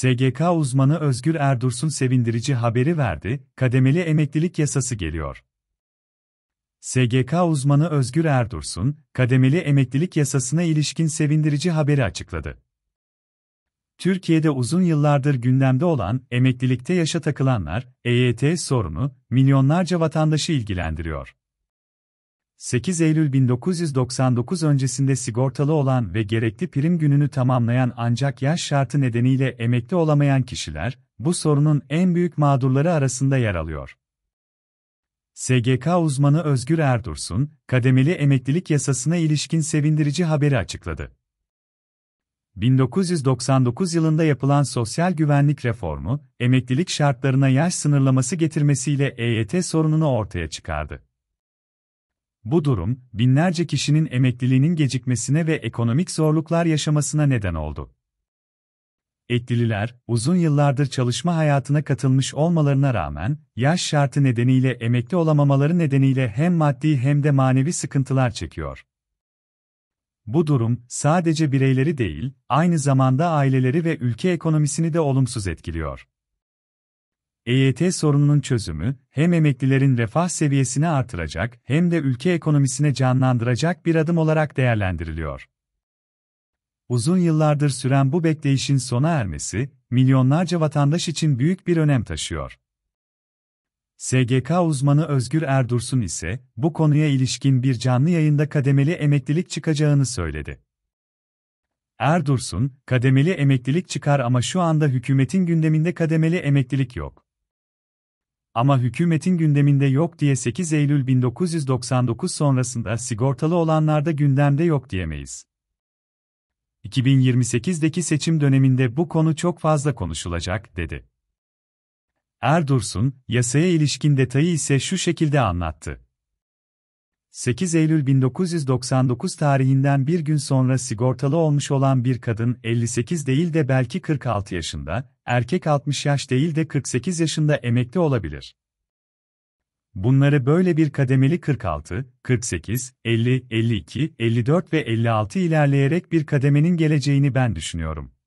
SGK uzmanı Özgür Erdursun sevindirici haberi verdi, kademeli emeklilik yasası geliyor. SGK uzmanı Özgür Erdursun, kademeli emeklilik yasasına ilişkin sevindirici haberi açıkladı. Türkiye'de uzun yıllardır gündemde olan emeklilikte yaşa takılanlar, EYT sorunu, milyonlarca vatandaşı ilgilendiriyor. 8 Eylül 1999 öncesinde sigortalı olan ve gerekli prim gününü tamamlayan ancak yaş şartı nedeniyle emekli olamayan kişiler, bu sorunun en büyük mağdurları arasında yer alıyor. SGK uzmanı Özgür Erdursun, kademeli emeklilik yasasına ilişkin sevindirici haberi açıkladı. 1999 yılında yapılan sosyal güvenlik reformu, emeklilik şartlarına yaş sınırlaması getirmesiyle EYT sorununu ortaya çıkardı. Bu durum, binlerce kişinin emekliliğinin gecikmesine ve ekonomik zorluklar yaşamasına neden oldu. Etlililer, uzun yıllardır çalışma hayatına katılmış olmalarına rağmen, yaş şartı nedeniyle emekli olamamaları nedeniyle hem maddi hem de manevi sıkıntılar çekiyor. Bu durum, sadece bireyleri değil, aynı zamanda aileleri ve ülke ekonomisini de olumsuz etkiliyor. EYT sorununun çözümü, hem emeklilerin refah seviyesini artıracak hem de ülke ekonomisine canlandıracak bir adım olarak değerlendiriliyor. Uzun yıllardır süren bu bekleyişin sona ermesi, milyonlarca vatandaş için büyük bir önem taşıyor. SGK uzmanı Özgür Erdursun ise, bu konuya ilişkin bir canlı yayında kademeli emeklilik çıkacağını söyledi. Erdursun, kademeli emeklilik çıkar ama şu anda hükümetin gündeminde kademeli emeklilik yok. Ama hükümetin gündeminde yok diye 8 Eylül 1999 sonrasında sigortalı olanlarda gündemde yok diyemeyiz. 2028'deki seçim döneminde bu konu çok fazla konuşulacak, dedi. Erdursun, yasaya ilişkin detayı ise şu şekilde anlattı. 8 Eylül 1999 tarihinden bir gün sonra sigortalı olmuş olan bir kadın 58 değil de belki 46 yaşında, erkek 60 yaş değil de 48 yaşında emekli olabilir. Bunları böyle bir kademeli 46, 48, 50, 52, 54 ve 56 ilerleyerek bir kademenin geleceğini ben düşünüyorum.